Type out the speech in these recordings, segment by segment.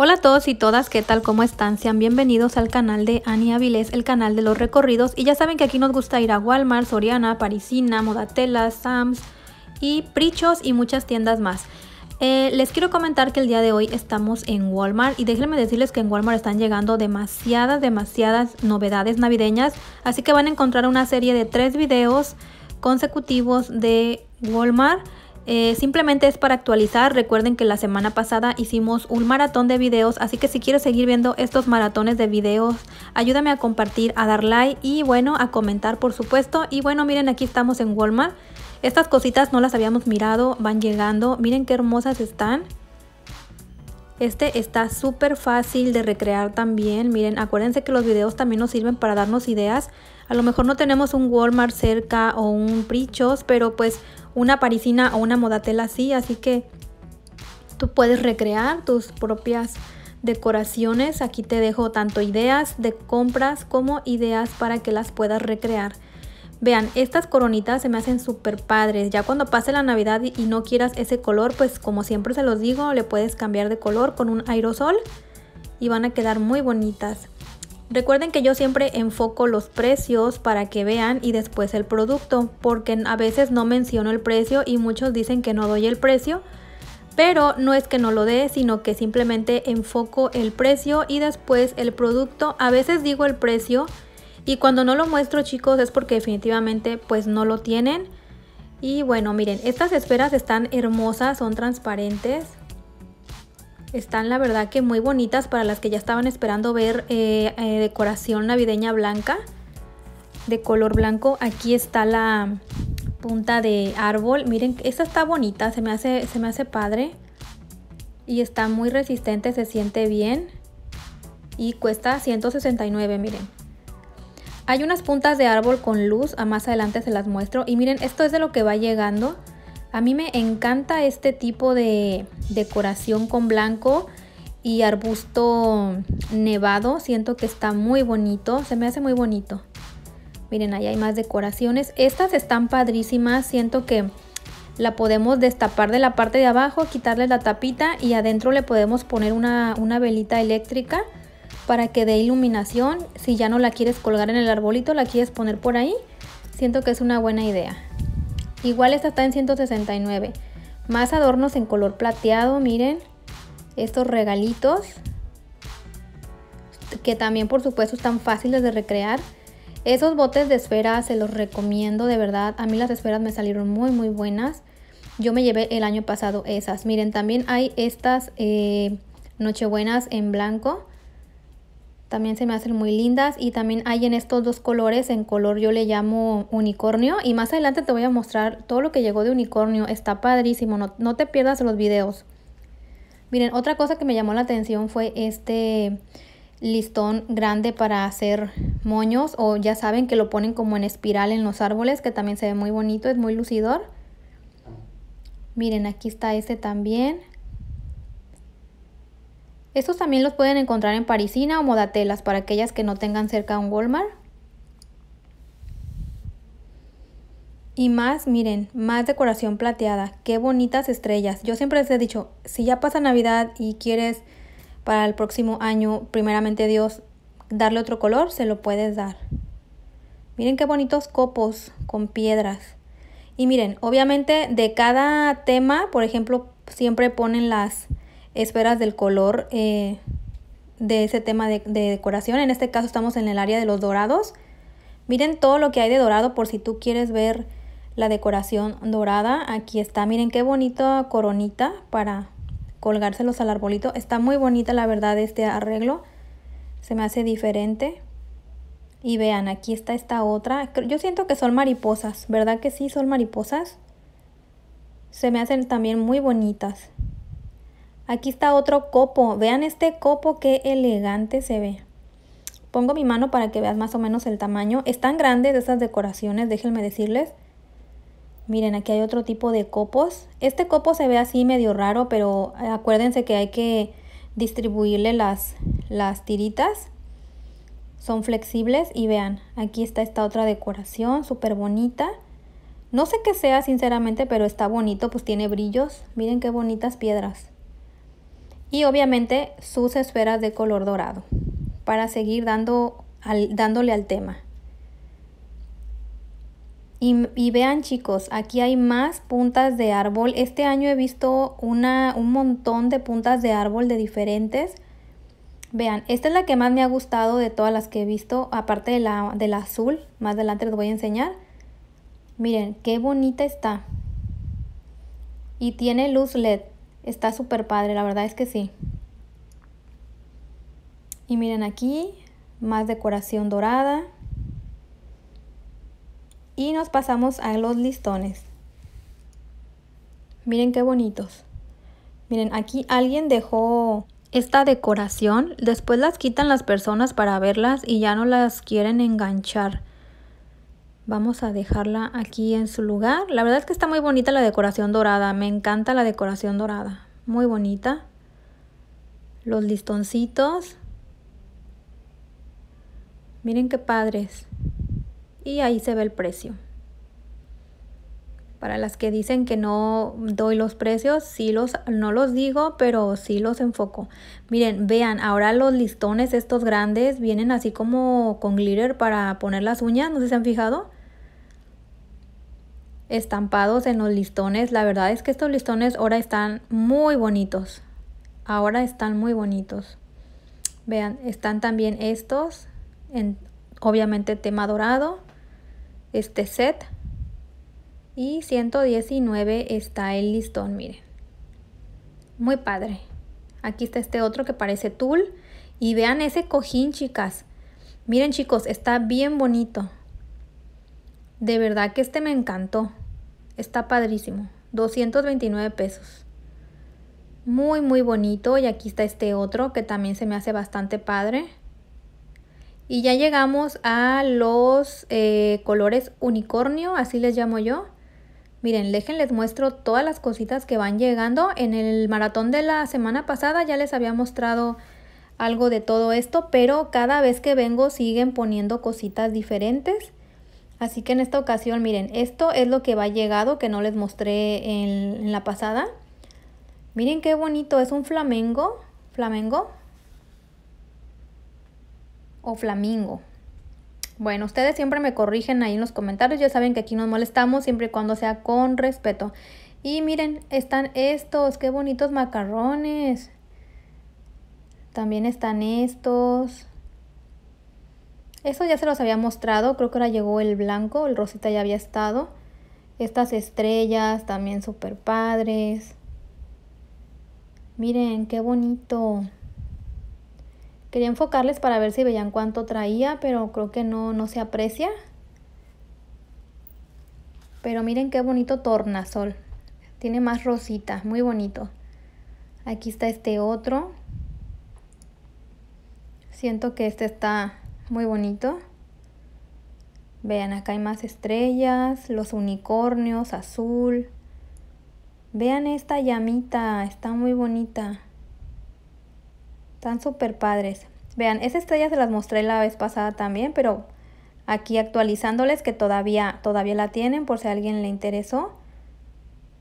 Hola a todos y todas, ¿qué tal? ¿Cómo están? Sean bienvenidos al canal de Ani Avilés, el canal de los recorridos. Y ya saben que aquí nos gusta ir a Walmart, Soriana, Parisina, Modatela, Sams y Prichos y muchas tiendas más. Eh, les quiero comentar que el día de hoy estamos en Walmart y déjenme decirles que en Walmart están llegando demasiadas, demasiadas novedades navideñas. Así que van a encontrar una serie de tres videos consecutivos de Walmart eh, simplemente es para actualizar, recuerden que la semana pasada hicimos un maratón de videos, así que si quieres seguir viendo estos maratones de videos, ayúdame a compartir, a dar like y bueno, a comentar por supuesto. Y bueno, miren, aquí estamos en Walmart. Estas cositas no las habíamos mirado, van llegando, miren qué hermosas están. Este está súper fácil de recrear también. Miren, acuérdense que los videos también nos sirven para darnos ideas. A lo mejor no tenemos un Walmart cerca o un Prichos, pero pues una parisina o una modatela así, así que tú puedes recrear tus propias decoraciones. Aquí te dejo tanto ideas de compras como ideas para que las puedas recrear. Vean, estas coronitas se me hacen súper padres. Ya cuando pase la Navidad y no quieras ese color, pues como siempre se los digo, le puedes cambiar de color con un aerosol y van a quedar muy bonitas. Recuerden que yo siempre enfoco los precios para que vean y después el producto, porque a veces no menciono el precio y muchos dicen que no doy el precio, pero no es que no lo dé, sino que simplemente enfoco el precio y después el producto. A veces digo el precio y cuando no lo muestro chicos es porque definitivamente pues no lo tienen. Y bueno, miren, estas esferas están hermosas, son transparentes. Están la verdad que muy bonitas para las que ya estaban esperando ver eh, eh, decoración navideña blanca de color blanco. Aquí está la punta de árbol. Miren, esta está bonita, se me hace, se me hace padre. Y está muy resistente, se siente bien. Y cuesta 169, miren. Hay unas puntas de árbol con luz, a más adelante se las muestro. Y miren, esto es de lo que va llegando. A mí me encanta este tipo de decoración con blanco y arbusto nevado. Siento que está muy bonito, se me hace muy bonito. Miren, ahí hay más decoraciones. Estas están padrísimas, siento que la podemos destapar de la parte de abajo, quitarle la tapita y adentro le podemos poner una, una velita eléctrica para que dé iluminación. Si ya no la quieres colgar en el arbolito, la quieres poner por ahí. Siento que es una buena idea. Igual esta está en 169. Más adornos en color plateado, miren. Estos regalitos. Que también por supuesto están fáciles de recrear. Esos botes de esferas se los recomiendo de verdad. A mí las esferas me salieron muy muy buenas. Yo me llevé el año pasado esas. Miren, también hay estas eh, nochebuenas en blanco también se me hacen muy lindas y también hay en estos dos colores, en color yo le llamo unicornio y más adelante te voy a mostrar todo lo que llegó de unicornio, está padrísimo, no, te pierdas los videos. Miren, otra cosa que me llamó la atención fue este listón grande para hacer moños o ya saben que lo ponen como en espiral en los árboles que también se ve muy bonito, es muy lucidor. Miren, aquí está este también. Estos también los pueden encontrar en Parisina o Modatelas para aquellas que no tengan cerca un Walmart. Y más, miren, más decoración plateada. Qué bonitas estrellas. Yo siempre les he dicho, si ya pasa Navidad y quieres para el próximo año, primeramente Dios, darle otro color, se lo puedes dar. Miren qué bonitos copos con piedras. Y miren, obviamente de cada tema, por ejemplo, siempre ponen las, esferas del color eh, de ese tema de, de decoración. En este caso estamos en el área de los dorados. Miren todo lo que hay de dorado por si tú quieres ver la decoración dorada. Aquí está, miren qué bonita coronita para colgárselos al arbolito. Está muy bonita la verdad este arreglo. Se me hace diferente. Y vean, aquí está esta otra. Yo siento que son mariposas, ¿verdad que sí son mariposas? Se me hacen también muy bonitas. Aquí está otro copo. Vean este copo, qué elegante se ve. Pongo mi mano para que veas más o menos el tamaño. Están grandes esas decoraciones, déjenme decirles. Miren, aquí hay otro tipo de copos. Este copo se ve así medio raro, pero acuérdense que hay que distribuirle las, las tiritas. Son flexibles y vean, aquí está esta otra decoración súper bonita. No sé qué sea sinceramente, pero está bonito, pues tiene brillos. Miren qué bonitas piedras y obviamente sus esferas de color dorado para seguir dando, dándole al tema. Y, vean chicos, aquí hay más puntas de árbol. Este año he visto un montón de puntas de árbol de diferentes. Vean, esta es la que más me ha gustado de todas las que he visto, aparte de la, de la azul. Más adelante les voy a enseñar. Miren, qué bonita está. Y tiene luz LED. Está súper padre, la verdad es que sí. Y miren aquí, más decoración dorada. Y nos pasamos a los listones. Miren qué bonitos. Miren, aquí alguien dejó esta decoración. Después las quitan las personas para verlas y ya no las quieren enganchar. Vamos a dejarla aquí en su lugar. La verdad es que está muy bonita la decoración dorada. Me encanta la decoración dorada. Muy bonita. Los listoncitos. Miren qué padres. Y ahí se ve el precio. Para las que dicen que no doy los precios, sí los, no los digo, pero sí los enfoco. Miren, vean, ahora los listones estos grandes vienen así como con glitter para poner las uñas, no sé si se han fijado estampados en los listones. La verdad es que estos listones ahora están muy bonitos. Ahora están muy bonitos. Vean, están también estos, en obviamente tema dorado, este set. Y 119 está el listón, miren. Muy padre. Aquí está este otro que parece tul. Y vean ese cojín, chicas. Miren, chicos, está bien bonito. De verdad que este me encantó. Está padrísimo. 229 pesos. Muy, muy bonito. Y aquí está este otro que también se me hace bastante padre. Y ya llegamos a los eh, colores unicornio, así les llamo yo. Miren, les muestro todas las cositas que van llegando. En el maratón de la semana pasada ya les había mostrado algo de todo esto, pero cada vez que vengo siguen poniendo cositas diferentes. Así que en esta ocasión, miren, esto es lo que va llegado que no les mostré en, la pasada. Miren qué bonito, es un flamengo, flamengo o flamingo. Bueno, ustedes siempre me corrigen ahí en los comentarios, ya saben que aquí nos molestamos siempre y cuando sea con respeto. Y miren, están estos, qué bonitos macarrones. También están estos. Eso ya se los había mostrado, creo que ahora llegó el blanco, el rosita ya había estado. Estas estrellas también súper padres. Miren, qué bonito. Quería enfocarles para ver si veían cuánto traía, pero creo que no, no se aprecia. Pero miren qué bonito tornasol. Tiene más rosita, muy bonito. Aquí está este otro. Siento que este está muy bonito. Vean, acá hay más estrellas, los unicornios, azul. Vean esta llamita, está muy bonita. Están súper padres. Vean, esas estrellas se las mostré la vez pasada también, pero aquí actualizándoles que todavía, todavía la tienen por si a alguien le interesó.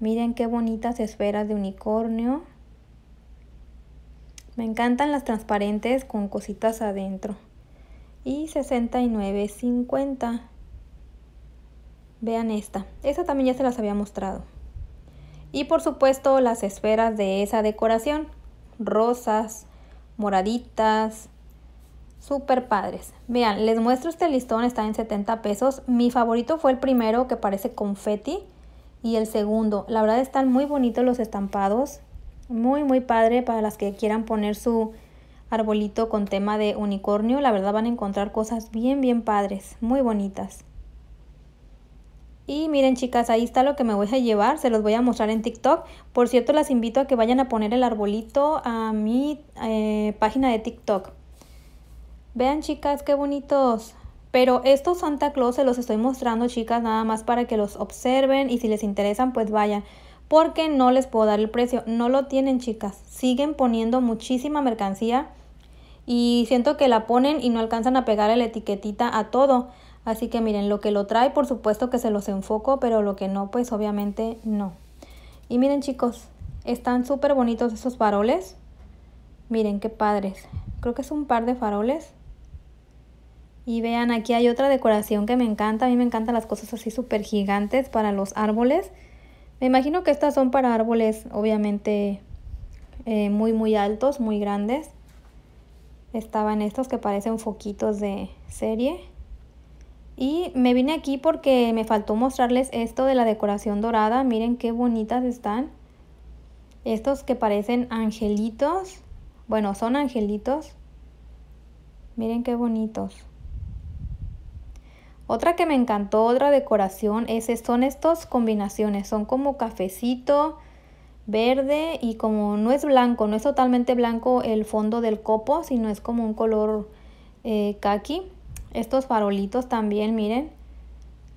Miren qué bonitas esferas de unicornio. Me encantan las transparentes con cositas adentro y 69.50. Vean esta. Esta también ya se las había mostrado. Y por supuesto las esferas de esa decoración. Rosas, moraditas, super padres. Vean, les muestro este listón, está en 70 pesos. Mi favorito fue el primero que parece confeti y el segundo. La verdad están muy bonitos los estampados. Muy, muy padre para las que quieran poner su arbolito con tema de unicornio. La verdad van a encontrar cosas bien, bien padres, muy bonitas. Y miren chicas, ahí está lo que me voy a llevar, se los voy a mostrar en TikTok. Por cierto, las invito a que vayan a poner el arbolito a mi eh, página de TikTok. Vean chicas, qué bonitos. Pero estos Santa Claus se los estoy mostrando chicas nada más para que los observen y si les interesan pues vayan. Porque no les puedo dar el precio, no lo tienen chicas. Siguen poniendo muchísima mercancía y siento que la ponen y no alcanzan a pegar la etiquetita a todo. Así que miren, lo que lo trae por supuesto que se los enfoco, pero lo que no pues obviamente no. Y miren chicos, están súper bonitos esos faroles. Miren qué padres. Creo que es un par de faroles. Y vean, aquí hay otra decoración que me encanta. A mí me encantan las cosas así súper gigantes para los árboles. Me imagino que estas son para árboles obviamente eh, muy muy altos, muy grandes. Estaban estos que parecen foquitos de serie. Y me vine aquí porque me faltó mostrarles esto de la decoración dorada. Miren qué bonitas están. Estos que parecen angelitos. Bueno, son angelitos. Miren qué bonitos. Otra que me encantó, otra decoración, son estas combinaciones. Son como cafecito, verde y como no es blanco, no es totalmente blanco el fondo del copo, sino es como un color eh, kaki. Estos farolitos también, miren,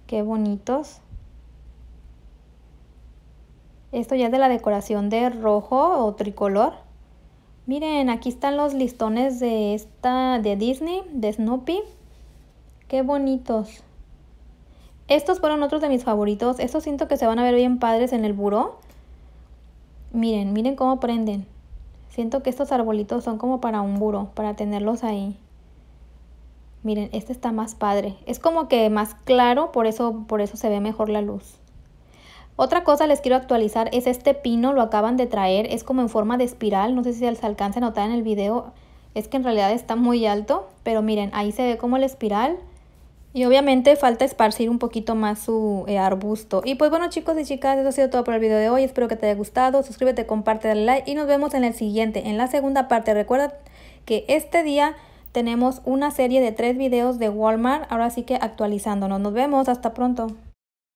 qué bonitos. Esto ya es de la decoración de rojo o tricolor. Miren, aquí están los listones de esta de Disney, de Snoopy. Qué bonitos. Estos fueron otros de mis favoritos. Estos siento que se van a ver bien padres en el buró. Miren, miren cómo prenden. Siento que estos arbolitos son como para un buro, para tenerlos ahí. Miren, este está más padre. Es como que más claro, por eso, por eso se ve mejor la luz. Otra cosa les quiero actualizar es este pino, lo acaban de traer, es como en forma de espiral, no sé si se alcanza a notar en el video, es que en realidad está muy alto, pero miren, ahí se ve como la espiral y obviamente falta esparcir un poquito más su eh, arbusto. Y pues bueno chicos y chicas, eso ha sido todo por el video de hoy. Espero que te haya gustado. Suscríbete, comparte, dale like y nos vemos en el siguiente, en la segunda parte. Recuerda que este día tenemos una serie de tres videos de Walmart. Ahora sí que actualizándonos. Nos vemos. Hasta pronto.